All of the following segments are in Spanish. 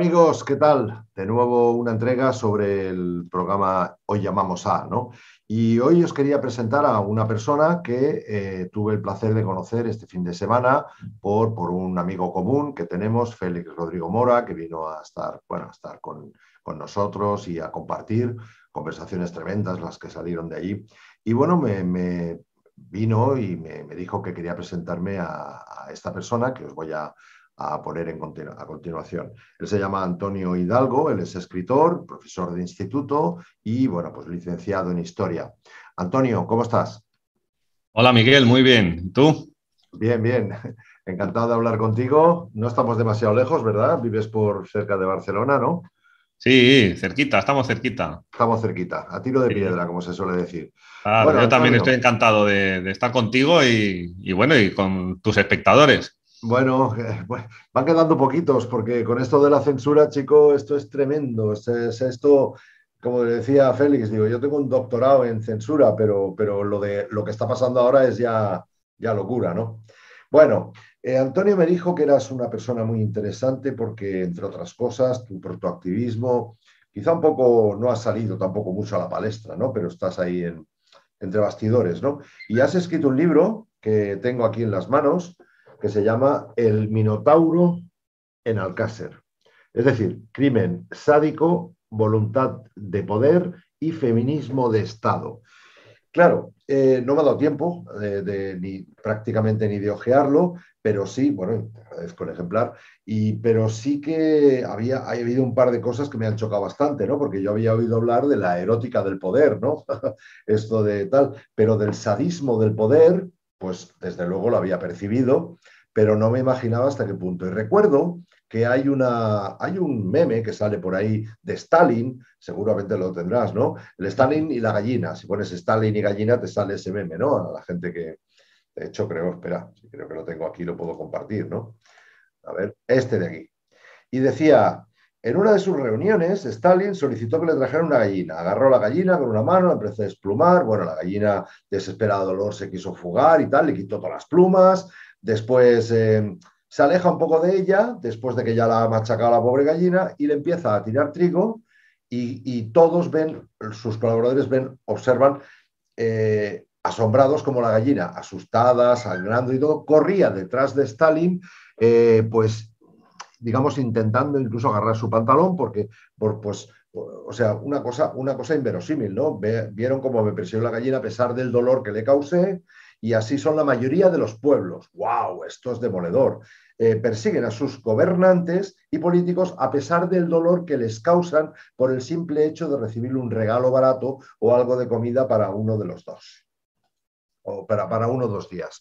amigos, ¿qué tal? De nuevo una entrega sobre el programa Hoy llamamos a, ¿no? Y hoy os quería presentar a una persona que eh, tuve el placer de conocer este fin de semana por, por un amigo común que tenemos, Félix Rodrigo Mora, que vino a estar, bueno, a estar con, nosotros y a compartir conversaciones tremendas las que salieron de allí. Y bueno, me, vino y me, dijo que quería presentarme a esta persona que os voy a a poner en a continuación. Él se llama Antonio Hidalgo, él es escritor, profesor de instituto y, bueno, pues licenciado en historia. Antonio, ¿cómo estás? Hola Miguel, muy bien. ¿Tú? Bien, bien. Encantado de hablar contigo. No estamos demasiado lejos, ¿verdad? Vives por cerca de Barcelona, ¿no? Sí, cerquita, estamos cerquita. Estamos cerquita, a tiro de piedra, como se suele decir. bueno, yo también estoy encantado de, estar contigo y, y, bueno, y con tus espectadores. Eh, bueno, van quedando poquitos, porque con esto de la censura, chico, esto es tremendo. esto, como decía Félix, digo, yo tengo un doctorado en censura, pero, pero lo, de, lo que está pasando ahora es ya, ya locura, ¿no? Bueno, eh, Antonio me dijo que eras una persona muy interesante porque, entre otras cosas, tu, por tu activismo, quizá un poco no has salido tampoco mucho a la palestra, ¿no? Pero estás ahí entre bastidores, ¿no? Y has escrito un libro que tengo aquí en las manos, que se llama El Minotauro en Alcácer. Es decir, crimen sádico, voluntad de poder y feminismo de Estado. Claro, eh, no me ha dado tiempo eh, de, ni, prácticamente ni de ojearlo, pero sí, bueno, es con ejemplar, y, pero sí que había, ha habido un par de cosas que me han chocado bastante, ¿no? Porque yo había oído hablar de la erótica del poder, ¿no? Esto de tal, pero del sadismo del poder, pues desde luego lo había percibido, pero no me imaginaba hasta qué punto. Y recuerdo que hay, una, hay un meme que sale por ahí de Stalin, seguramente lo tendrás, ¿no? El Stalin y la gallina. Si pones Stalin y gallina, te sale ese meme, ¿no? A la gente que, de hecho, creo, espera, creo que lo tengo aquí, lo puedo compartir, ¿no? A ver, este de aquí. Y decía, en una de sus reuniones, Stalin solicitó que le trajeran una gallina. Agarró la gallina con una mano, la empezó a desplumar. Bueno, la gallina, desesperada dolor, se quiso fugar y tal, le quitó todas las plumas. Después eh, se aleja un poco de ella, después de que ya la ha machacado la pobre gallina, y le empieza a tirar trigo. Y, todos ven, sus colaboradores ven, observan eh, asombrados como la gallina, asustada, sangrando y todo, corría detrás de Stalin, eh, pues digamos, intentando incluso agarrar su pantalón porque, por, pues, o sea, una cosa, una cosa inverosímil, ¿no? vieron cómo me persiguió la gallina a pesar del dolor que le causé y así son la mayoría de los pueblos. ¡Wow! Esto es demoledor. Eh, persiguen a sus gobernantes y políticos a pesar del dolor que les causan por el simple hecho de recibir un regalo barato o algo de comida para uno de los dos, o para, para uno o dos días.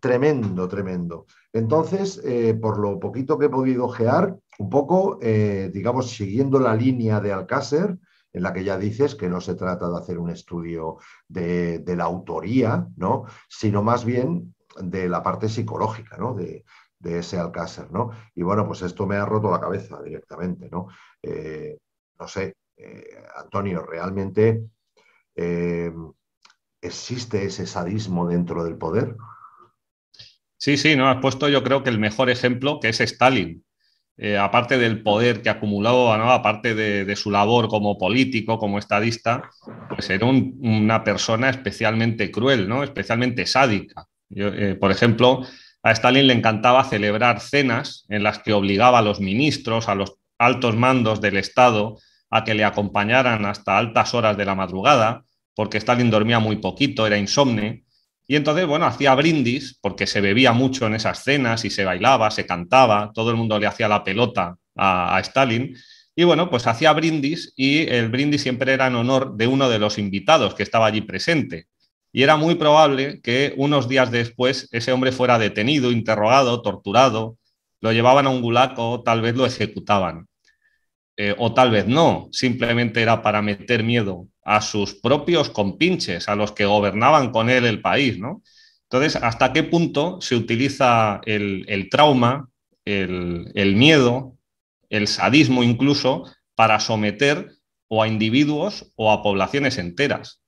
Tremendo, tremendo. Entonces, eh, por lo poquito que he podido gear, un poco, eh, digamos, siguiendo la línea de Alcácer, en la que ya dices que no se trata de hacer un estudio de, la autoría, ¿no? sino más bien de la parte psicológica ¿no? de, ese Alcácer. ¿no? Y bueno, pues esto me ha roto la cabeza directamente. No, eh, no sé, Antonio, realmente existe ese sadismo dentro del poder. Sí, sí, no, has puesto yo creo que el mejor ejemplo que es Stalin. Eh, aparte del poder que acumulaba, aparte de, su labor como político, como estadista, pues era una persona especialmente cruel, ¿no? especialmente sádica. Eh, por ejemplo, a Stalin le encantaba celebrar cenas en las que obligaba a los ministros, a los altos mandos del Estado, a que le acompañaran hasta altas horas de la madrugada, porque Stalin dormía muy poquito, era insomne, y entonces, bueno, hacía brindis porque se bebía mucho en esas cenas y se bailaba, se cantaba, todo el mundo le hacía la pelota a, Stalin. Y bueno, pues hacía brindis y el brindis siempre era en honor de uno de los invitados que estaba allí presente. Y era muy probable que unos días después ese hombre fuera detenido, interrogado, torturado, lo llevaban a un gulag o tal vez lo ejecutaban. Eh, o tal vez no, simplemente era para meter miedo a sus propios compinches, a los que gobernaban con él el país, ¿no? Entonces, ¿hasta qué punto se utiliza el, trauma, el, miedo, el sadismo incluso, para someter o a individuos o a poblaciones enteras?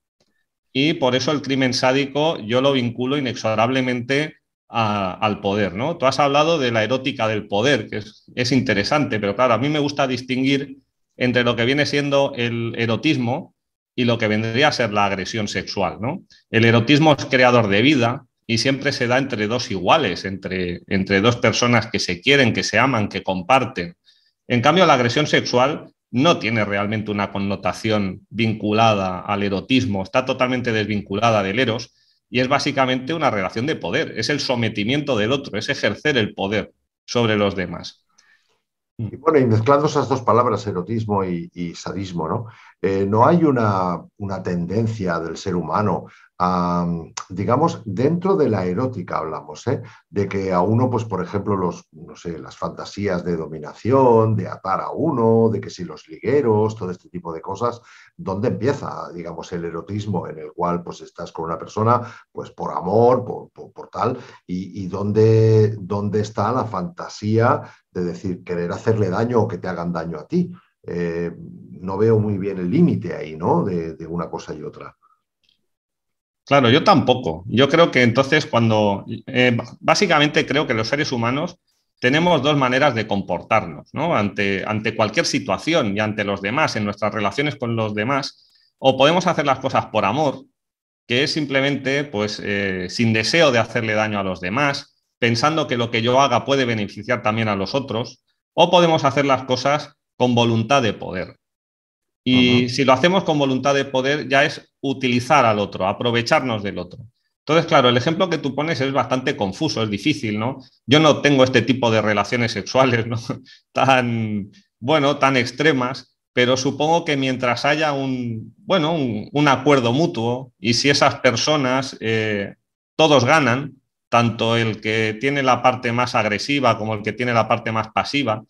y por eso el crimen sádico yo lo vinculo inexorablemente al poder, ¿no? Tú has hablado de la erótica del poder, que es, es, interesante, pero claro, a mí me gusta distinguir entre lo que viene siendo el erotismo y lo que vendría a ser la agresión sexual. ¿no? El erotismo es creador de vida y siempre se da entre dos iguales, entre, entre dos personas que se quieren, que se aman, que comparten. En cambio, la agresión sexual no tiene realmente una connotación vinculada al erotismo, está totalmente desvinculada del eros y es básicamente una relación de poder, es el sometimiento del otro, es ejercer el poder sobre los demás. Mm. Y bueno, y mezclando esas dos palabras, erotismo y, sadismo, ¿no? Eh, ¿no? hay una, una, tendencia del ser humano digamos, dentro de la erótica hablamos, ¿eh? de que a uno, pues por ejemplo, los, no sé, las fantasías de dominación, de atar a uno, de que si los ligueros, todo este tipo de cosas, ¿dónde empieza, digamos, el erotismo en el cual pues estás con una persona, pues por amor, por, tal, y, dónde, dónde está la fantasía de decir, querer hacerle daño o que te hagan daño a ti? Eh, no veo muy bien el límite ahí, ¿no? de una cosa y otra. Claro, yo tampoco. Yo creo que entonces cuando, eh, básicamente creo que los seres humanos tenemos dos maneras de comportarnos, ¿no? Ante, ante cualquier situación y ante los demás, en nuestras relaciones con los demás, o podemos hacer las cosas por amor, que es simplemente, pues, eh, sin deseo de hacerle daño a los demás, pensando que lo que yo haga puede beneficiar también a los otros, o podemos hacer las cosas con voluntad de poder. Y si lo hacemos con voluntad de poder, ya es utilizar al otro, aprovecharnos del otro. Entonces, claro, el ejemplo que tú pones es bastante confuso, es difícil, ¿no? Yo no tengo este tipo de relaciones sexuales, Tan, bueno, tan extremas, pero supongo que mientras haya un, bueno, un, acuerdo mutuo y si esas personas, eh, todos ganan, tanto el que tiene la parte más agresiva como el que tiene la parte más pasiva,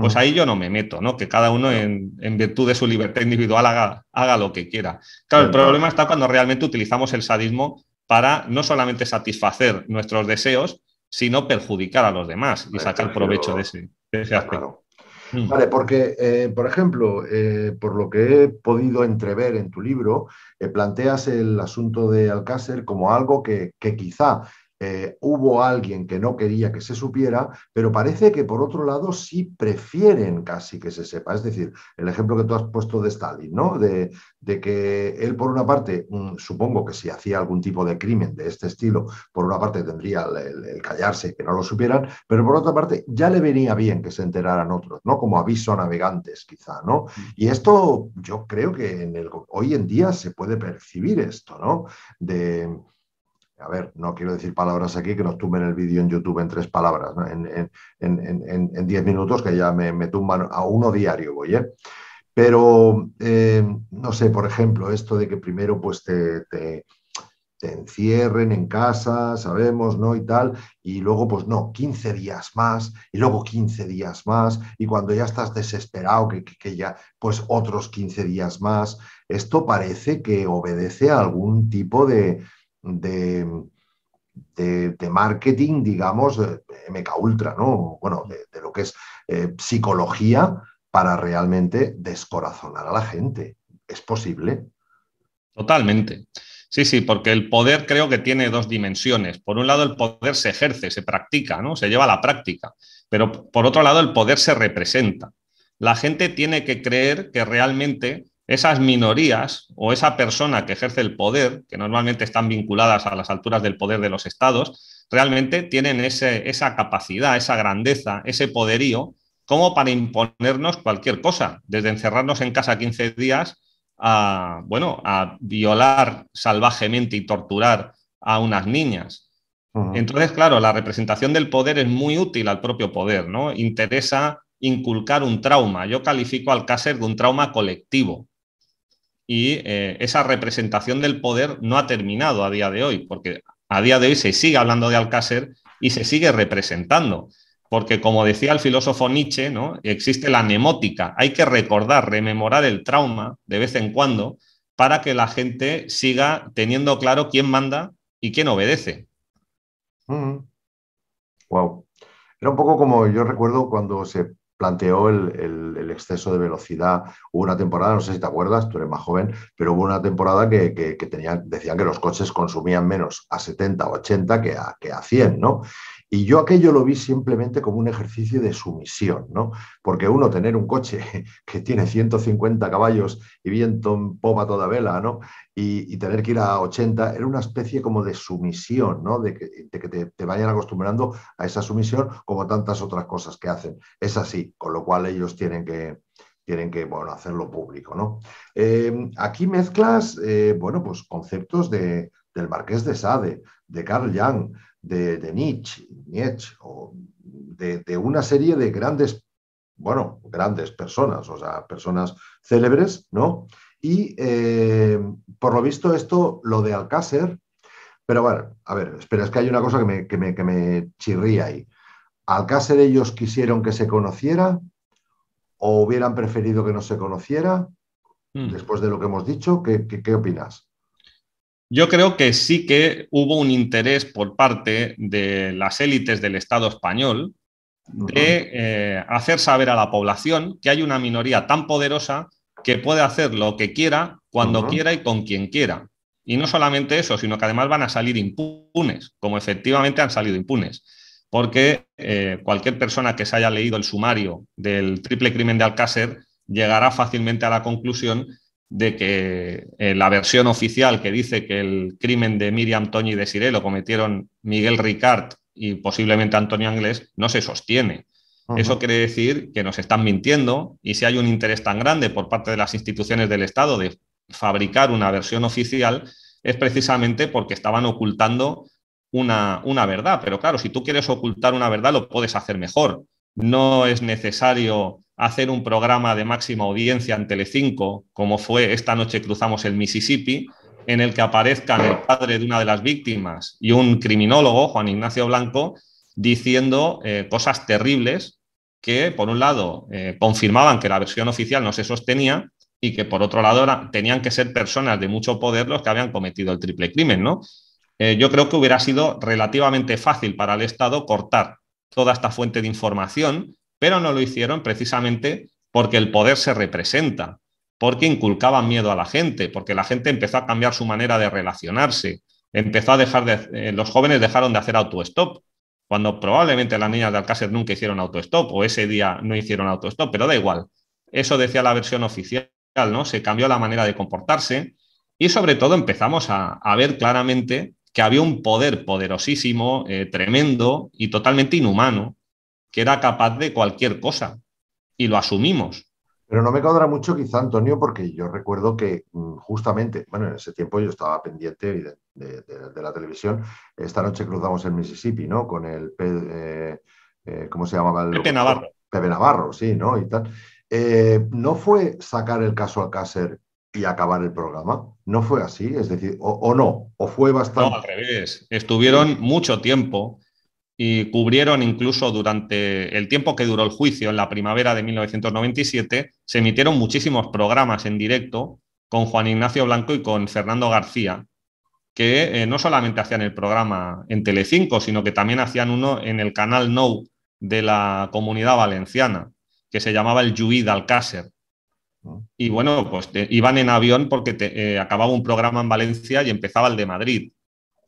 pues ahí yo no me meto, ¿no? Que cada uno en, virtud de su libertad individual haga, haga lo que quiera. Claro, el problema está cuando realmente utilizamos el sadismo para no solamente satisfacer nuestros deseos, sino perjudicar a los demás y sacar provecho de ese, de mm. Vale, porque, eh, por ejemplo, eh, por lo que he podido entrever en tu libro, eh, planteas el asunto de Alcácer como algo que quizá eh, hubo alguien que no quería que se supiera, pero parece que por otro lado sí prefieren casi que se sepa. Es decir, el ejemplo que tú has puesto de Stalin, ¿no? De, que él por una parte, mm, supongo que si hacía algún tipo de crimen de este estilo, por una parte tendría el, callarse y que no lo supieran, pero por otra parte ya le venía bien que se enteraran otros, ¿no? Como aviso a navegantes quizá, ¿no? Mm. Y esto yo creo que hoy en día se puede percibir esto, ¿no? De, a ver, no quiero decir palabras aquí que nos tumben el vídeo en YouTube en tres palabras, en, diez minutos que ya me, tumban a uno diario voy, ¿eh? Pero, eh, no sé, por ejemplo, esto de que primero pues te, te, encierren en casa, sabemos, ¿no? Y tal, y luego pues no, 15 días más, y luego 15 días más, y cuando ya estás desesperado, que, que ya, pues otros 15 días más. Esto parece que obedece a algún tipo de, de, de, marketing, digamos, eh, MK Ultra, ¿no? Bueno, de, lo que es eh, psicología para realmente descorazonar a la gente. ¿Es posible? Totalmente. Sí, sí, porque el poder creo que tiene dos dimensiones. Por un lado, el poder se ejerce, se practica, ¿no? Se lleva a la práctica. Pero por otro lado, el poder se representa. La gente tiene que creer que realmente esas minorías o esa persona que ejerce el poder, que normalmente están vinculadas a las alturas del poder de los estados, realmente tienen esa capacidad, esa grandeza, ese poderío como para imponernos cualquier cosa, desde encerrarnos en casa 15 días a, bueno, a violar salvajemente y torturar a unas niñas. Entonces, claro, la representación del poder es muy útil al propio poder, ¿no? Interesa inculcar un trauma. Yo califico al Cáceres de un trauma colectivo, y eh, esa representación del poder no ha terminado a día de hoy, porque a día de hoy se sigue hablando de Alcácer y se sigue representando. Porque como decía el filósofo Nietzsche, ¿no? existe la nemótica. Hay que recordar, rememorar el trauma de vez en cuando para que la gente siga teniendo claro quién manda y quién obedece. Wow. Era un poco como yo recuerdo cuando se planteó el, el, exceso de velocidad. Hubo una temporada, no sé si te acuerdas, tú eres más joven, pero hubo una temporada que, que, decían que los coches consumían menos a 70 o 80 que a, que a 100, ¿no? Y yo aquello lo vi simplemente como un ejercicio de sumisión, ¿no? Porque uno tener un coche que tiene 150 caballos y viento en popa toda vela, ¿no? Y, tener que ir a 80 era una especie como de sumisión, ¿no? De que, te, vayan acostumbrando a esa sumisión como tantas otras cosas que hacen. Es así, con lo cual ellos tienen que, tienen que bueno, hacerlo público, ¿no? Em, aquí mezclas, eh, bueno, pues conceptos del Marqués de Sade, de Carl Jung, de, Nietzsche, de, una serie de grandes, bueno, grandes personas, o sea, personas célebres, ¿no? Y eh, por lo visto esto, lo de Alcácer, pero bueno, a ver, espera, es que hay una cosa que me, que me, chirría ahí. ¿Alcácer ellos quisieron que se conociera o hubieran preferido que no se conociera? Hmm. Después de lo que hemos dicho, qué, qué opinas? Yo creo que sí que hubo un interés por parte de las élites del Estado español de eh, hacer saber a la población que hay una minoría tan poderosa que puede hacer lo que quiera, cuando quiera y con quien quiera. Y no solamente eso, sino que además van a salir impunes, como efectivamente han salido impunes, porque eh, cualquier persona que se haya leído el sumario del triple crimen de Alcácer llegará fácilmente a la conclusión de que eh, la versión oficial que dice que el crimen de Miriam Toñi y Desiré lo cometieron Miguel Ricard y posiblemente Antonio Anglés no se sostiene. Eso quiere decir que nos están mintiendo y si hay un interés tan grande por parte de las instituciones del Estado de fabricar una versión oficial, es precisamente porque estaban ocultando una, una verdad. Pero claro, si tú quieres ocultar una verdad, lo puedes hacer mejor. No es necesario hacer un programa de máxima audiencia en Telecinco, como fue Esta noche cruzamos el Mississippi, en el que aparezcan el padre de una de las víctimas y un criminólogo, Juan Ignacio Blanco, diciendo eh, cosas terribles que, por un lado, eh, confirmaban que la versión oficial no se sostenía y que, por otro lado, tenían que ser personas de mucho poder los que habían cometido el triple crimen, ¿no? Eh, yo creo que hubiera sido relativamente fácil para el Estado cortar toda esta fuente de información pero no lo hicieron precisamente porque el poder se representa, porque inculcaban miedo a la gente, porque la gente empezó a cambiar su manera de relacionarse, empezó a dejar de, eh, los jóvenes dejaron de hacer autostop, cuando probablemente las niñas de Alcácer nunca hicieron autostop o ese día no hicieron autostop, pero da igual. Eso decía la versión oficial, ¿no? Se cambió la manera de comportarse y sobre todo empezamos a, ver claramente que había un poder poderosísimo, eh, tremendo y totalmente inhumano que era capaz de cualquier cosa y lo asumimos. Pero no me cuadra mucho quizá, Antonio, porque yo recuerdo que mm, justamente, bueno, en ese tiempo yo estaba pendiente de, la televisión. Esta noche cruzamos el Mississippi, ¿no? Con el, eh, eh, ¿cómo se llamaba? Pepe Navarro. Pepe Navarro, sí, ¿no? Y tal. Eh, ¿No fue sacar el caso al Alcácer y acabar el programa? ¿No fue así? Es decir, o, o no, o fue bastante... No, al revés. Estuvieron mucho tiempo y cubrieron incluso durante el tiempo que duró el juicio, en la primavera de 1997, se emitieron muchísimos programas en directo con Juan Ignacio Blanco y con Fernando García, que eh, no solamente hacían el programa en Telecinco, sino que también hacían uno en el canal No de la comunidad valenciana, que se llamaba el Lluïd Alcácer. Ah. Y bueno, pues iban en avión porque eh, acababa un programa en Valencia y empezaba el de Madrid.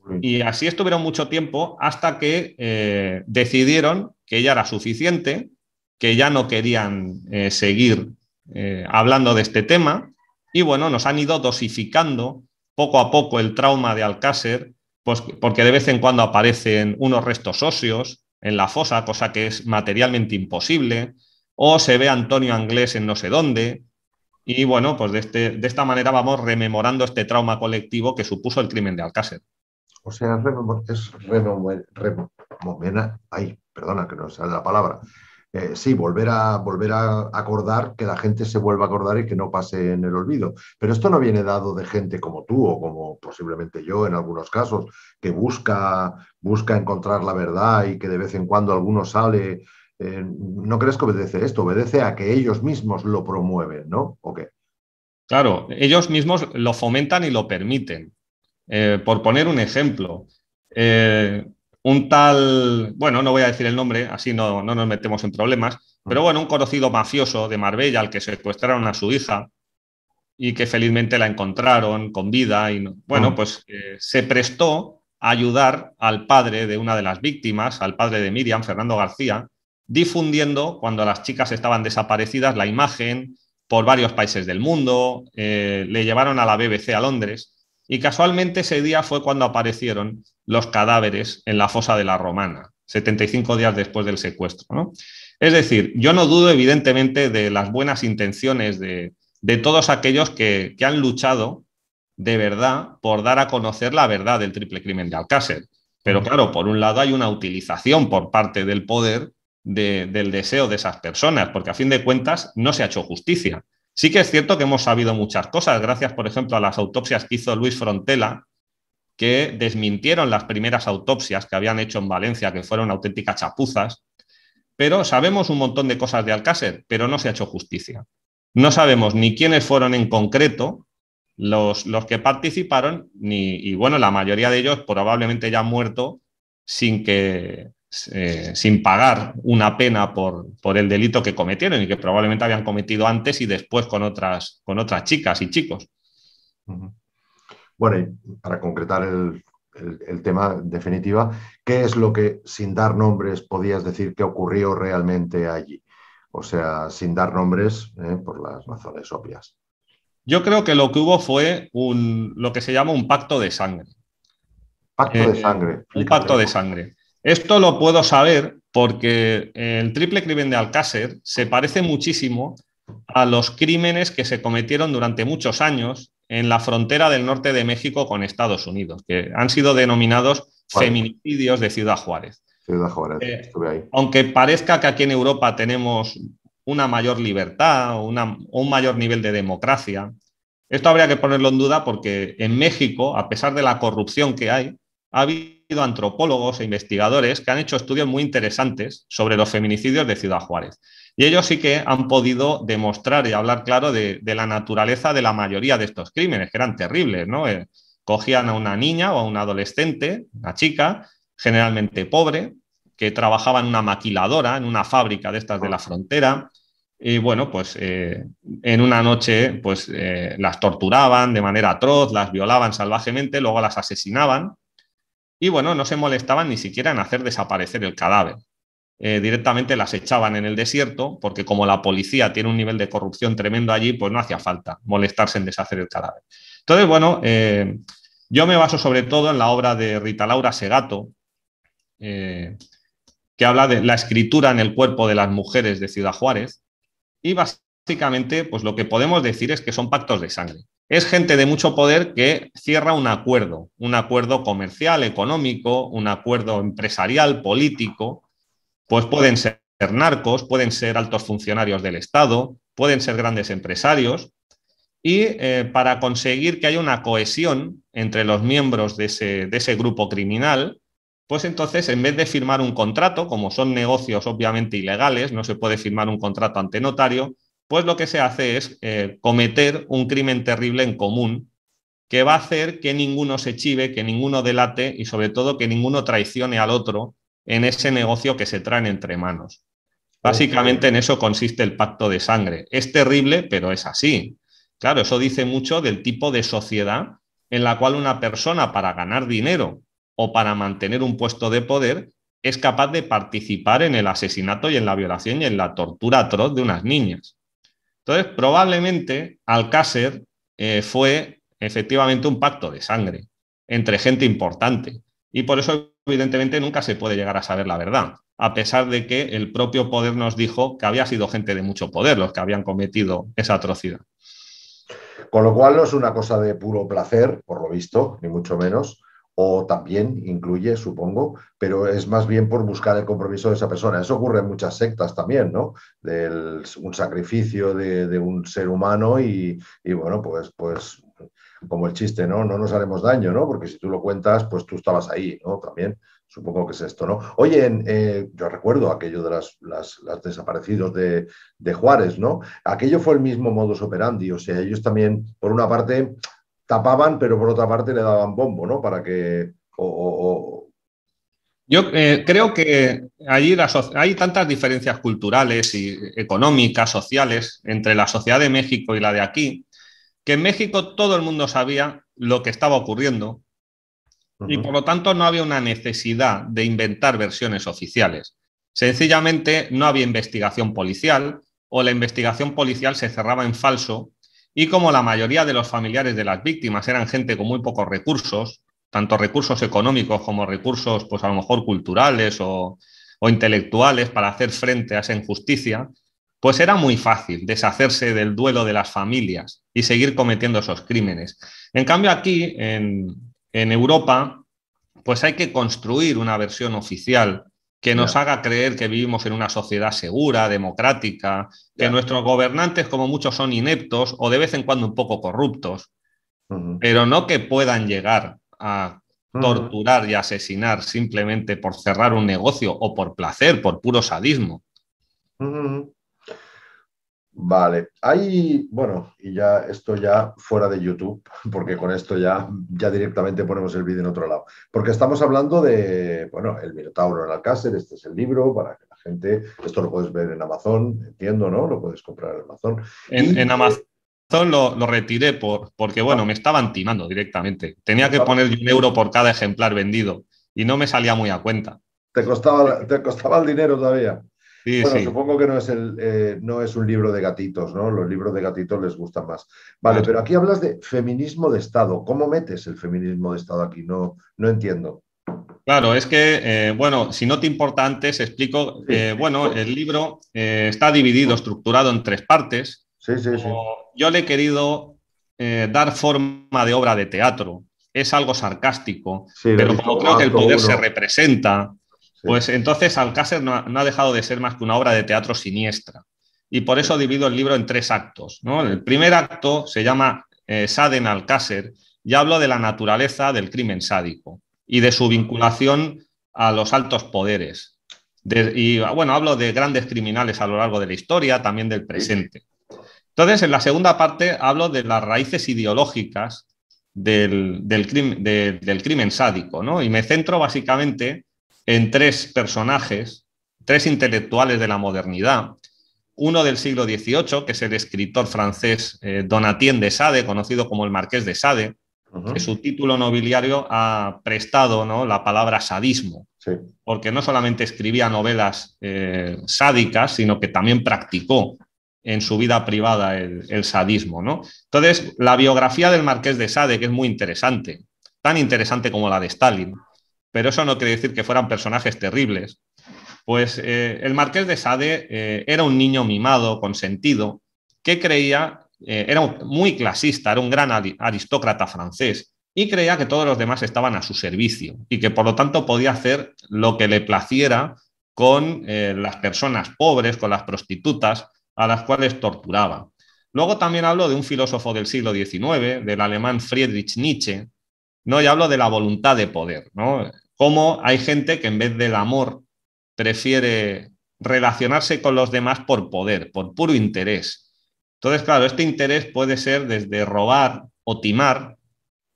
Mm. Y así estuvieron mucho tiempo hasta que eh, decidieron que ya era suficiente, que ya no querían eh, seguir eh, hablando de este tema. Y bueno, nos han ido dosificando poco a poco el trauma de Alcácer, pues, porque de vez en cuando aparecen unos restos óseos en la fosa, cosa que es materialmente imposible, o se ve a Antonio Anglés en no sé dónde. Y bueno, pues de este, esta manera vamos rememorando este trauma colectivo que supuso el crimen de Alcácer o sea, es remomena. ay, perdona que no sale la palabra, eh, sí, volver a, volver a acordar, que la gente se vuelva a acordar y que no pase en el olvido. Pero esto no viene dado de gente como tú o como posiblemente yo en algunos casos, que busca, busca encontrar la verdad y que de vez en cuando alguno sale. Eh, ¿No crees que obedece esto? Obedece a que ellos mismos lo promueven, ¿no? ¿O Claro, ellos mismos lo fomentan y lo permiten. Eh, por poner un ejemplo, eh, un tal, bueno, no voy a decir el nombre, así no, nos metemos en problemas, ah. pero bueno, un conocido mafioso de Marbella al que secuestraron a su hija y que felizmente la encontraron con vida y bueno, ah. pues eh, se prestó a ayudar al padre de una de las víctimas, al padre de Miriam, Fernando García, difundiendo cuando las chicas estaban desaparecidas la imagen por varios países del mundo, le llevaron a la BBC a Londres y casualmente ese día fue cuando aparecieron los cadáveres en la fosa de la Romana, 75 días después del secuestro. Es decir, yo no dudo evidentemente de las buenas intenciones de, todos aquellos que, han luchado de verdad por dar a conocer la verdad del triple crimen de Alcácer. Pero claro, por un lado hay una utilización por parte del poder del deseo de esas personas, porque a fin de cuentas no se ha hecho justicia. Sí que es cierto que hemos sabido muchas cosas, gracias, por ejemplo, a las autopsias que hizo Luis Frontela, que desmintieron las primeras autopsias que habían hecho en Valencia, que fueron auténticas chapuzas. Pero sabemos un montón de cosas de Alcácer, pero no se ha hecho justicia. No sabemos ni quiénes fueron en concreto los, los que participaron, ni, y bueno, la mayoría de ellos probablemente ya han muerto sin que, eh, sin pagar una pena por, el delito que cometieron y que probablemente habían cometido antes y después con otras, con otras chicas y chicos. Bueno, y para concretar el, el, tema definitiva, ¿qué es lo que sin dar nombres podías decir que ocurrió realmente allí? O sea, sin dar nombres eh, por las razones obvias. Yo creo que lo que hubo fue lo que se llama un pacto de sangre. Pacto de eh, sangre. Un pacto de sangre. Esto lo puedo saber porque el triple crimen de Alcácer se parece muchísimo a los crímenes que se cometieron durante muchos años en la frontera del norte de México con Estados Unidos, que han sido denominados feminicidios de Ciudad Juárez. Ciudad Juárez, eh, Aunque parezca que aquí en Europa tenemos una mayor libertad o un mayor nivel de democracia, esto habría que ponerlo en duda porque en México, a pesar de la corrupción que hay, ha habido antropólogos e investigadores que han hecho estudios muy interesantes sobre los feminicidios de Ciudad Juárez. Y ellos sí que han podido demostrar y hablar claro de, la naturaleza de la mayoría de estos crímenes, que eran terribles, eh, cogían a una niña o a una adolescente, una chica, generalmente pobre, que trabajaba en una maquiladora, en una fábrica de estas de la frontera, y bueno, pues eh, en una noche pues eh, las torturaban de manera atroz, las violaban salvajemente, luego las asesinaban y bueno, no se molestaban ni siquiera en hacer desaparecer el cadáver. Eh, directamente las echaban en el desierto, porque como la policía tiene un nivel de corrupción tremendo allí, pues no hacía falta molestarse en deshacer el cadáver. Entonces, bueno, eh, yo me baso sobre todo en la obra de Rita Laura Segato, eh, que habla de la escritura en el cuerpo de las mujeres de Ciudad Juárez, y básicamente, pues lo que podemos decir es que son pactos de sangre. Es gente de mucho poder que cierra un acuerdo, un acuerdo comercial, económico, un acuerdo empresarial, político. Pues pueden ser narcos, pueden ser altos funcionarios del Estado, pueden ser grandes empresarios. Y eh, para conseguir que haya una cohesión entre los miembros de ese, grupo criminal, pues entonces, en vez de firmar un contrato, como son negocios obviamente ilegales, no se puede firmar un contrato ante notario, pues lo que se hace es eh, cometer un crimen terrible en común que va a hacer que ninguno se chive, que ninguno delate y sobre todo que ninguno traicione al otro en ese negocio que se traen entre manos. Básicamente en eso consiste el pacto de sangre. Es terrible, pero es así. Claro, eso dice mucho del tipo de sociedad en la cual una persona para ganar dinero o para mantener un puesto de poder es capaz de participar en el asesinato y en la violación y en la tortura atroz de unas niñas. Entonces, probablemente Alcácer eh, fue efectivamente un pacto de sangre entre gente importante. Y por eso, evidentemente, nunca se puede llegar a saber la verdad, a pesar de que el propio poder nos dijo que había sido gente de mucho poder los que habían cometido esa atrocidad. Con lo cual no es una cosa de puro placer, por lo visto, ni mucho menos, o también incluye, supongo, pero es más bien por buscar el compromiso de esa persona. Eso ocurre en muchas sectas también, ¿no? Del, un sacrificio de, un ser humano y, bueno, pues, pues como el chiste, ¿no? No nos haremos daño, ¿no? Porque si tú lo cuentas, pues tú estabas ahí, ¿no? También supongo que es esto, ¿no? Oye, eh, yo recuerdo aquello de las, las, desaparecidos de, de, Juárez, ¿no? Aquello fue el mismo modus operandi, o sea, ellos también, por una parte, tapaban, pero por otra parte le daban bombo, ¿no? Para que. Yo eh, creo que allí hay tantas diferencias culturales y económicas, sociales, entre la sociedad de México y la de aquí, que en México todo el mundo sabía lo que estaba ocurriendo y por lo tanto no había una necesidad de inventar versiones oficiales. Sencillamente no había investigación policial o la investigación policial se cerraba en falso y como la mayoría de los familiares de las víctimas eran gente con muy pocos recursos, tanto recursos económicos como recursos, pues a lo mejor culturales o, intelectuales para hacer frente a esa injusticia, pues era muy fácil deshacerse del duelo de las familias y seguir cometiendo esos crímenes. En cambio, aquí en, en Europa, pues hay que construir una versión oficial que nos haga creer que vivimos en una sociedad segura, democrática, que nuestros gobernantes, como muchos, son ineptos o de vez en cuando un poco corruptos, pero no que puedan llegar a torturar y asesinar simplemente por cerrar un negocio o por placer, por puro sadismo. Vale, hay, bueno, y ya esto ya fuera de YouTube, porque con esto ya, ya directamente ponemos el vídeo en otro lado. Porque estamos hablando de, bueno, El Minotauro en Alcácer, este es el libro para que la gente, esto lo puedes ver en Amazon, entiendo, ¿no? Lo puedes comprar en Amazon. En, Amazon. Lo, retiré por, porque, bueno, ah. me estaban timando directamente. Tenía que poner un euro por cada ejemplar vendido y no me salía muy a cuenta. ¿Te costaba, te costaba el dinero todavía? bueno, supongo que no es, el, eh, no es un libro de gatitos, ¿no? Los libros de gatitos les gustan más. Vale, pero aquí hablas de feminismo de Estado. ¿Cómo metes el feminismo de Estado aquí? No, no entiendo. Claro, es que, eh, bueno, si no te importa antes, explico. Eh, bueno, el libro está dividido, estructurado en tres partes. Sí, sí, sí. Yo le he querido dar forma de obra de teatro. Es algo sarcástico, pero como creo que el poder se representa, pues entonces Alcácer no ha, dejado de ser más que una obra de teatro siniestra. Y por eso divido el libro en tres actos. El primer acto se llama eh, Saden Alcácer y hablo de la naturaleza del crimen sádico y de su vinculación a los altos poderes. y bueno, hablo de grandes criminales a lo largo de la historia, también del presente. Entonces, en la segunda parte hablo de las raíces ideológicas del, del crimen sádico, ¿no? Y me centro básicamente en tres personajes, tres intelectuales de la modernidad. Uno del siglo XVIII, que es el escritor francés eh, Donatien de Sade, conocido como el Marqués de Sade, que su título nobiliario ha prestado ¿no? la palabra sadismo, porque no solamente escribía novelas eh, sádicas, sino que también practicó en su vida privada el, sadismo. ¿no? Entonces, la biografía del Marqués de Sade, que es muy interesante, tan interesante como la de Stalin, pero eso no quiere decir que fueran personajes terribles. Pues eh, el marqués de Sade eh, era un niño mimado, consentido, que creía, eh, era muy clasista, era un gran aristócrata francés y creía que todos los demás estaban a su servicio y que por lo tanto podía hacer lo que le placiera con las personas pobres, con las prostitutas a las cuales torturaba. Luego también hablo de un filósofo del siglo XIX, del alemán Friedrich Nietzsche, ¿no? y hablo de la voluntad de poder. ¿no? cómo hay gente que en vez del amor prefiere relacionarse con los demás por poder, por puro interés. Entonces, claro, este interés puede ser desde robar o timar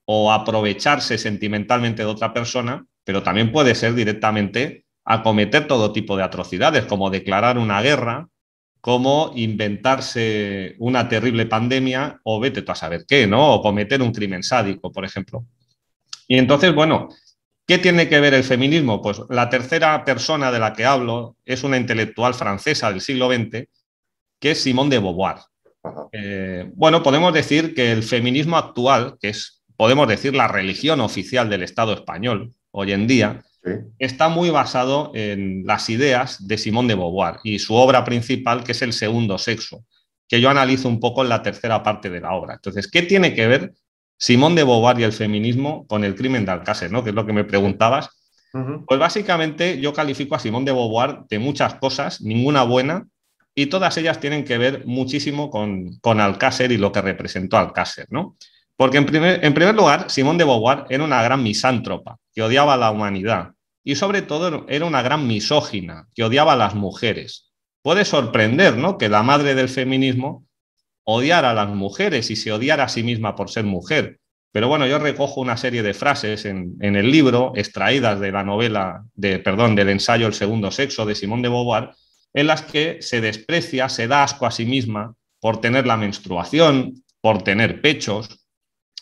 o aprovecharse sentimentalmente de otra persona, pero también puede ser directamente acometer todo tipo de atrocidades, como declarar una guerra, como inventarse una terrible pandemia o vete tú a saber qué, ¿no? O cometer un crimen sádico, por ejemplo. Y entonces, bueno, ¿Qué tiene que ver el feminismo? Pues la tercera persona de la que hablo es una intelectual francesa del siglo XX, que es Simón de Beauvoir. Eh, bueno, podemos decir que el feminismo actual, que es, podemos decir, la religión oficial del Estado español hoy en día, está muy basado en las ideas de Simón de Beauvoir y su obra principal, que es El segundo sexo, que yo analizo un poco en la tercera parte de la obra. Entonces, ¿qué tiene que ver Simón de Beauvoir y el feminismo con el crimen de Alcácer, ¿no? Que es lo que me preguntabas. Pues básicamente yo califico a Simón de Beauvoir de muchas cosas, ninguna buena, y todas ellas tienen que ver muchísimo con, Alcácer y lo que representó Alcácer, ¿no? Porque en primer, en primer lugar, Simón de Beauvoir era una gran misántropa, que odiaba a la humanidad, y sobre todo era una gran misógina, que odiaba a las mujeres. Puede sorprender, ¿no? Que la madre del feminismo odiar a las mujeres y se odiara a sí misma por ser mujer. Pero bueno, yo recojo una serie de frases en, el libro, extraídas de la novela, de, perdón, del ensayo El segundo sexo de Simón de Beauvoir, en las que se desprecia, se da asco a sí misma por tener la menstruación, por tener pechos.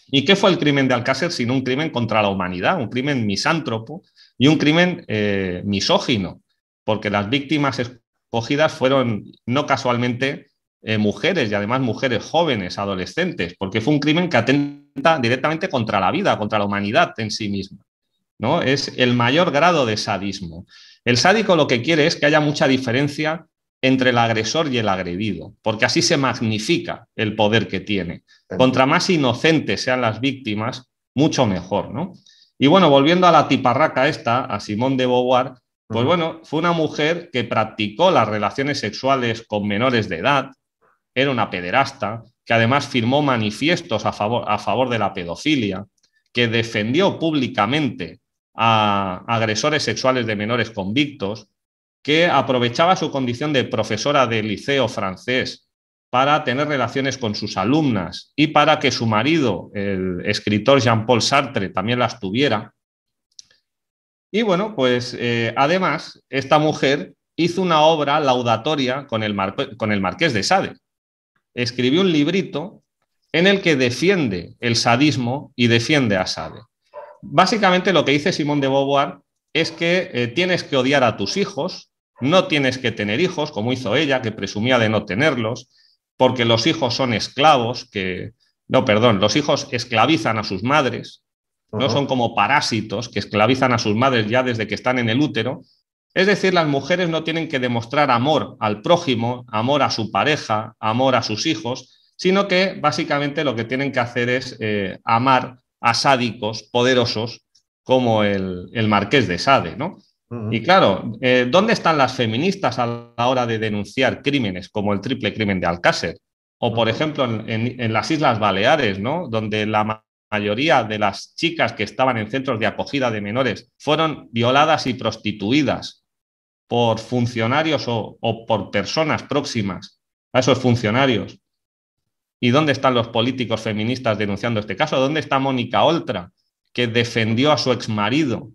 ¿Y qué fue el crimen de Alcácer sino un crimen contra la humanidad, un crimen misántropo y un crimen eh, misógino? Porque las víctimas escogidas fueron no casualmente eh, mujeres y además mujeres jóvenes, adolescentes, porque fue un crimen que atenta directamente contra la vida, contra la humanidad en sí misma. ¿no? Es el mayor grado de sadismo. El sádico lo que quiere es que haya mucha diferencia entre el agresor y el agredido, porque así se magnifica el poder que tiene. Contra más inocentes sean las víctimas, mucho mejor, ¿no? Y bueno, volviendo a la tiparraca esta, a Simón de Beauvoir, pues bueno, fue una mujer que practicó las relaciones sexuales con menores de edad, era una pederasta, que además firmó manifiestos a favor, a favor de la pedofilia, que defendió públicamente a agresores sexuales de menores convictos, que aprovechaba su condición de profesora de liceo francés para tener relaciones con sus alumnas y para que su marido, el escritor Jean-Paul Sartre, también las tuviera. Y bueno, pues eh, además, esta mujer hizo una obra laudatoria con el, con el, Marqués de Sade, escribió un librito en el que defiende el sadismo y defiende a Sade. Básicamente lo que dice Simón de Beauvoir es que eh, tienes que odiar a tus hijos, no tienes que tener hijos, como hizo ella, que presumía de no tenerlos, porque los hijos son esclavos, que... No, perdón, los hijos esclavizan a sus madres, no son como parásitos que esclavizan a sus madres ya desde que están en el útero es decir, las mujeres no tienen que demostrar amor al prójimo, amor a su pareja, amor a sus hijos, sino que básicamente lo que tienen que hacer es eh, amar a sádicos poderosos como el, marqués de Sade, ¿no? Y claro, eh, ¿dónde están las feministas a la hora de denunciar crímenes como el triple crimen de Alcácer? O, por ejemplo, en, en las Islas Baleares, ¿no? Donde la mayoría de las chicas que estaban en centros de acogida de menores fueron violadas y prostituidas por funcionarios o, por personas próximas a esos funcionarios. ¿Y dónde están los políticos feministas denunciando este caso? ¿Dónde está Mónica Oltra, que defendió a su ex marido,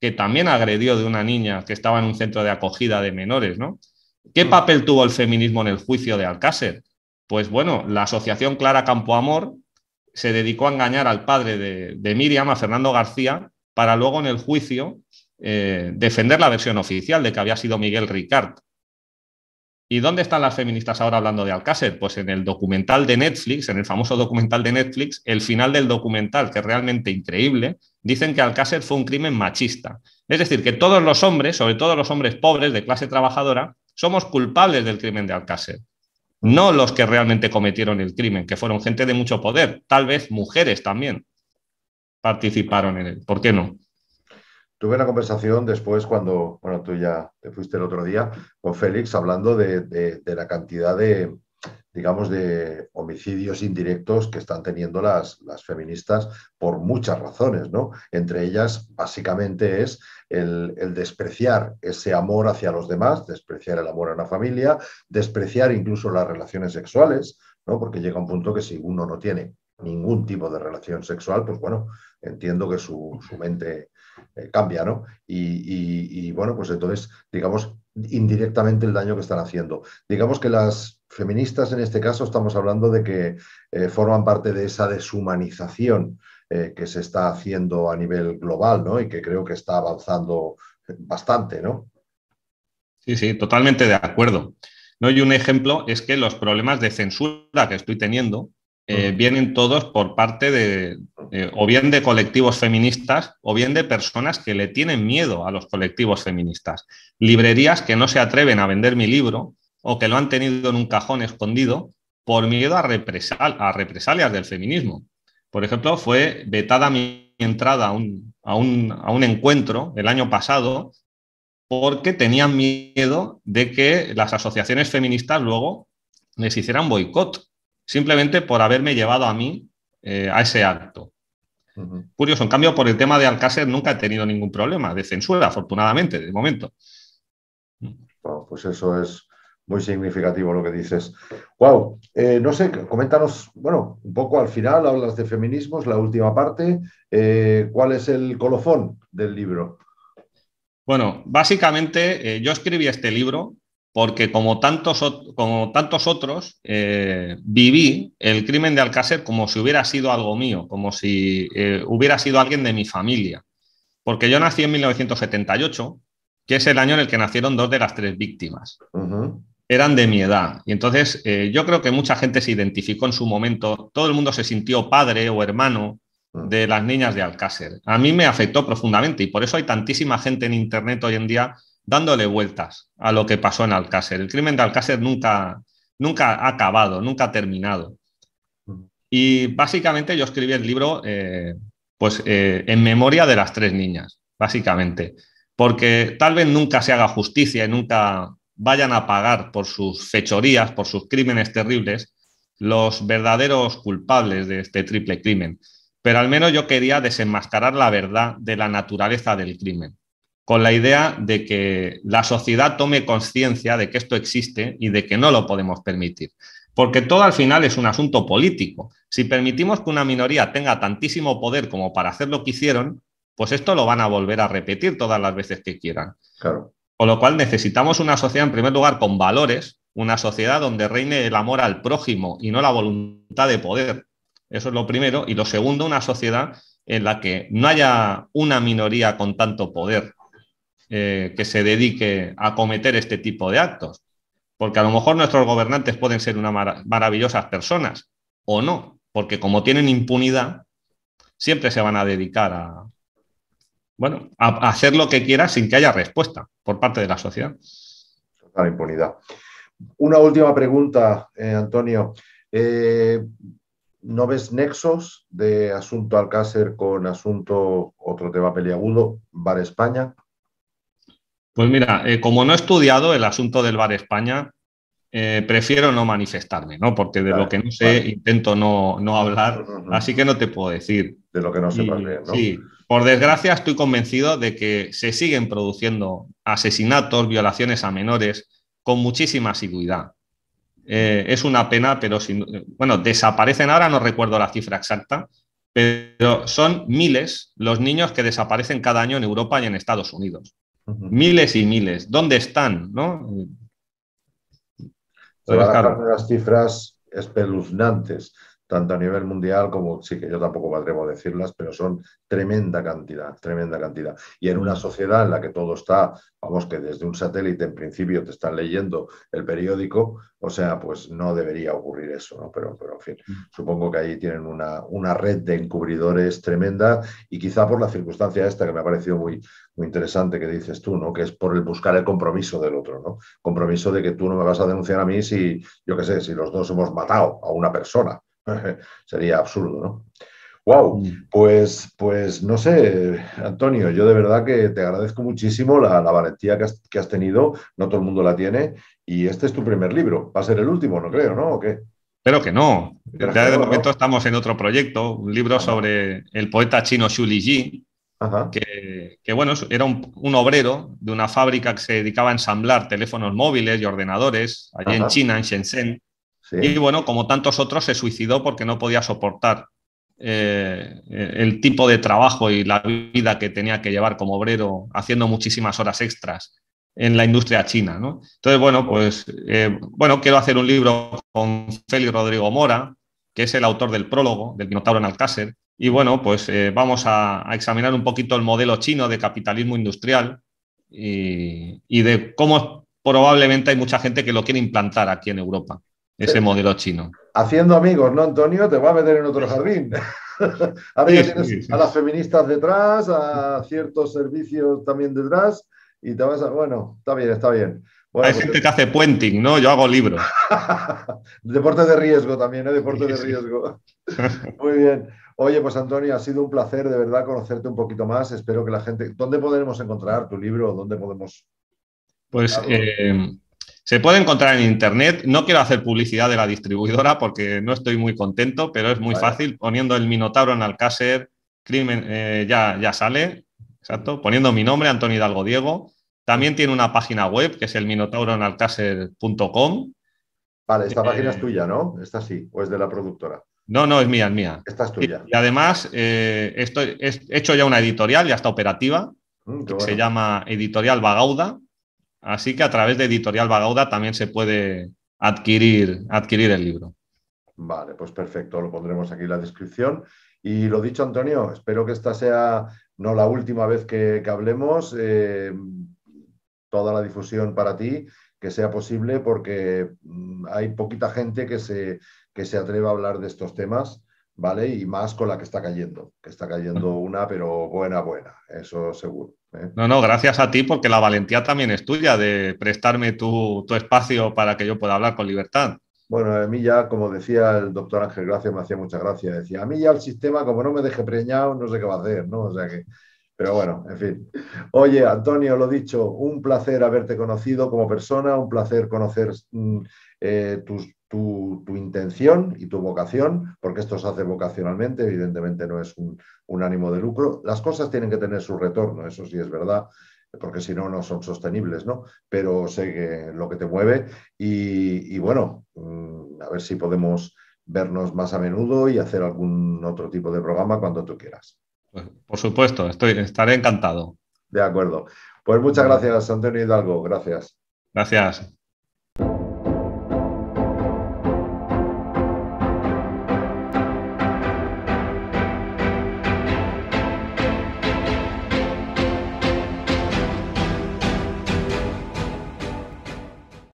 que también agredió de una niña que estaba en un centro de acogida de menores, ¿no? ¿Qué mm. papel tuvo el feminismo en el juicio de Alcácer? Pues bueno, la asociación Clara Campoamor se dedicó a engañar al padre de, Miriam, a Fernando García, para luego en el juicio eh, defender la versión oficial de que había sido Miguel Ricard. ¿Y dónde están las feministas ahora hablando de Alcácer? Pues en el documental de Netflix, en el famoso documental de Netflix, el final del documental, que es realmente increíble, dicen que Alcácer fue un crimen machista. Es decir, que todos los hombres, sobre todo los hombres pobres de clase trabajadora, somos culpables del crimen de Alcácer no los que realmente cometieron el crimen, que fueron gente de mucho poder, tal vez mujeres también participaron en él. ¿Por qué no? Tuve una conversación después cuando, bueno, tú ya te fuiste el otro día con Félix hablando de, la cantidad de, digamos, de homicidios indirectos que están teniendo las, las feministas por muchas razones, ¿no? Entre ellas, básicamente, es el, despreciar ese amor hacia los demás, despreciar el amor a la familia, despreciar incluso las relaciones sexuales, ¿no? porque llega un punto que si uno no tiene ningún tipo de relación sexual, pues bueno, entiendo que su, mente eh, cambia, ¿no? Y, bueno, pues entonces, digamos, indirectamente el daño que están haciendo. Digamos que las feministas en este caso estamos hablando de que eh, forman parte de esa deshumanización eh, que se está haciendo a nivel global ¿no? y que creo que está avanzando bastante. ¿no? Sí, sí, totalmente de acuerdo. ¿no? Y un ejemplo es que los problemas de censura que estoy teniendo eh, vienen todos por parte de, o bien de colectivos feministas, o bien de personas que le tienen miedo a los colectivos feministas. Librerías que no se atreven a vender mi libro o que lo han tenido en un cajón escondido por miedo a, represal, a represalias del feminismo por ejemplo, fue vetada mi entrada a un, encuentro el año pasado porque tenían miedo de que las asociaciones feministas luego les hicieran boicot, simplemente por haberme llevado a mí eh, a ese acto. Curioso, en cambio, por el tema de Alcácer nunca he tenido ningún problema de censura, afortunadamente, de momento. pues eso es, muy significativo lo que dices. Wow, eh, no sé, coméntanos, bueno, un poco al final hablas de feminismos, la última parte. Eh, ¿Cuál es el colofón del libro? Bueno, básicamente eh, yo escribí este libro porque como tantos, como tantos otros, viví el crimen de Alcácer como si hubiera sido algo mío, como si hubiera sido alguien de mi familia. Porque yo nací en 1978, que es el año en el que nacieron dos de las tres víctimas eran de mi edad. Y entonces eh, yo creo que mucha gente se identificó en su momento, todo el mundo se sintió padre o hermano mm. de las niñas de Alcácer. A mí me afectó profundamente y por eso hay tantísima gente en Internet hoy en día dándole vueltas a lo que pasó en Alcácer. El crimen de Alcácer nunca, nunca ha acabado, nunca ha terminado. Mm. Y básicamente yo escribí el libro eh, pues, eh, en memoria de las tres niñas, básicamente, porque tal vez nunca se haga justicia y nunca vayan a pagar por sus fechorías, por sus crímenes terribles, los verdaderos culpables de este triple crimen. Pero al menos yo quería desenmascarar la verdad de la naturaleza del crimen, con la idea de que la sociedad tome conciencia de que esto existe y de que no lo podemos permitir. Porque todo al final es un asunto político. Si permitimos que una minoría tenga tantísimo poder como para hacer lo que hicieron, pues esto lo van a volver a repetir todas las veces que quieran. Claro. Con lo cual necesitamos una sociedad, en primer lugar, con valores, una sociedad donde reine el amor al prójimo y no la voluntad de poder. Eso es lo primero. Y lo segundo, una sociedad en la que no haya una minoría con tanto poder eh, que se dedique a cometer este tipo de actos. Porque a lo mejor nuestros gobernantes pueden ser unas maravillosas personas o no, porque como tienen impunidad, siempre se van a dedicar a, bueno, hacer lo que quiera sin que haya respuesta por parte de la sociedad. Total impunidad. Una última pregunta, eh, Antonio. Eh, ¿No ves nexos de asunto Alcácer con asunto otro tema peliagudo, Bar España? Pues mira, eh, como no he estudiado el asunto del Bar España, prefiero no manifestarme, ¿no? Porque de lo que no sé intento no, hablar, así que no te puedo decir. De lo que no sé ¿no? Por desgracia, estoy convencido de que se siguen produciendo asesinatos, violaciones a menores con muchísima asiduidad. Eh, es una pena, pero si eh, bueno, desaparecen ahora, no recuerdo la cifra exacta, pero son miles los niños que desaparecen cada año en Europa y en Estados Unidos. Miles y miles. ¿Dónde están? ¿No? las cifras espeluznantes tanto a nivel mundial como, sí, que yo tampoco me atrevo a decirlas, pero son tremenda cantidad, tremenda cantidad. Y en una sociedad en la que todo está, vamos, que desde un satélite en principio te están leyendo el periódico, o sea, pues no debería ocurrir eso, ¿no? Pero, pero en fin, mm. supongo que ahí tienen una, una red de encubridores tremenda y quizá por la circunstancia esta que me ha parecido muy, muy interesante que dices tú, ¿no? Que es por el buscar el compromiso del otro, ¿no? Compromiso de que tú no me vas a denunciar a mí si, yo qué sé, si los dos hemos matado a una persona Sería absurdo, ¿no? Wow, mm. pues, pues no sé, Antonio, yo de verdad que te agradezco muchísimo la, valentía que has, tenido, no todo el mundo la tiene, y este es tu primer libro, va a ser el último, no creo, ¿no? ¿O qué? Pero que no, ya de momento estamos en otro proyecto, un libro sobre el poeta chino Xu Liji, que, que, bueno, era un, obrero de una fábrica que se dedicaba a ensamblar teléfonos móviles y ordenadores allí en China, en Shenzhen. Y bueno, como tantos otros, se suicidó porque no podía soportar eh, eh, el tipo de trabajo y la vida que tenía que llevar como obrero, haciendo muchísimas horas extras en la industria china. Entonces, bueno, pues eh, bueno, quiero hacer un libro con Félix Rodrigo Mora, que es el autor del prólogo del Minotauro en Alcácer. Y bueno, pues vamos a, examinar un poquito el modelo chino de capitalismo industrial y de cómo probablemente hay mucha gente que lo quiere implantar aquí en Europa ese modelo chino. Haciendo amigos, ¿no, Antonio? Te va a meter en otro jardín. tienes a las feministas detrás, a ciertos servicios también detrás, y te vas a. Bueno, está bien, está bien. Hay pues gente que hace puenting, ¿no? Yo hago libros. Deporte de riesgo también, ¿eh? Deporte de riesgo. Muy bien. Oye, pues Antonio, ha sido un placer de verdad conocerte un poquito más. Espero que la gente. ¿Dónde podremos encontrar tu libro? ¿Dónde podemos.? Pues. Se puede encontrar en internet. No quiero hacer publicidad de la distribuidora porque no estoy muy contento, pero es muy fácil. Poniendo el Minotauro en Alcácer, crimen, eh, ya, ya sale. Exacto. Poniendo mi nombre, Antonio Hidalgo Diego. También tiene una página web que es el minotauroenalcácer.com Vale, esta eh, página es tuya, ¿no? Esta sí, o es de la productora. No, no, es mía, es mía. Esta es tuya. Y, además, eh, he hecho ya una editorial, ya está operativa, mm, que se llama Editorial Bagauda. Así que a través de Editorial Bagauda también se puede adquirir, adquirir el libro. Vale, pues perfecto, lo pondremos aquí en la descripción. Y lo dicho, Antonio, espero que esta sea no la última vez que, hablemos. Eh, toda la difusión para ti, que sea posible, porque mm, hay poquita gente que se, que se atreva a hablar de estos temas, ¿vale? Y más con la que está cayendo, que está cayendo una, pero buena, buena, eso seguro. No, no, gracias a ti porque la valentía también es tuya de prestarme tu, espacio para que yo pueda hablar con libertad. Bueno, a mí ya, como decía el doctor Ángel Gracia, me hacía mucha gracia. Decía, a mí ya el sistema, como no me deje preñado, no sé qué va a hacer, ¿no? O sea que, pero bueno, en fin. Oye, Antonio, lo dicho, un placer haberte conocido como persona, un placer conocer mm, eh, tus tu, intención y tu vocación, porque esto se hace vocacionalmente, evidentemente no es un, ánimo de lucro. Las cosas tienen que tener su retorno, eso sí es verdad, porque si no, no son sostenibles, ¿no? Pero sé que lo que te mueve y, bueno, mm, a ver si podemos vernos más a menudo y hacer algún otro tipo de programa cuando tú quieras. Pues, por supuesto, estoy, estaré encantado. De acuerdo. Pues muchas gracias, Antonio Hidalgo. Gracias. Gracias.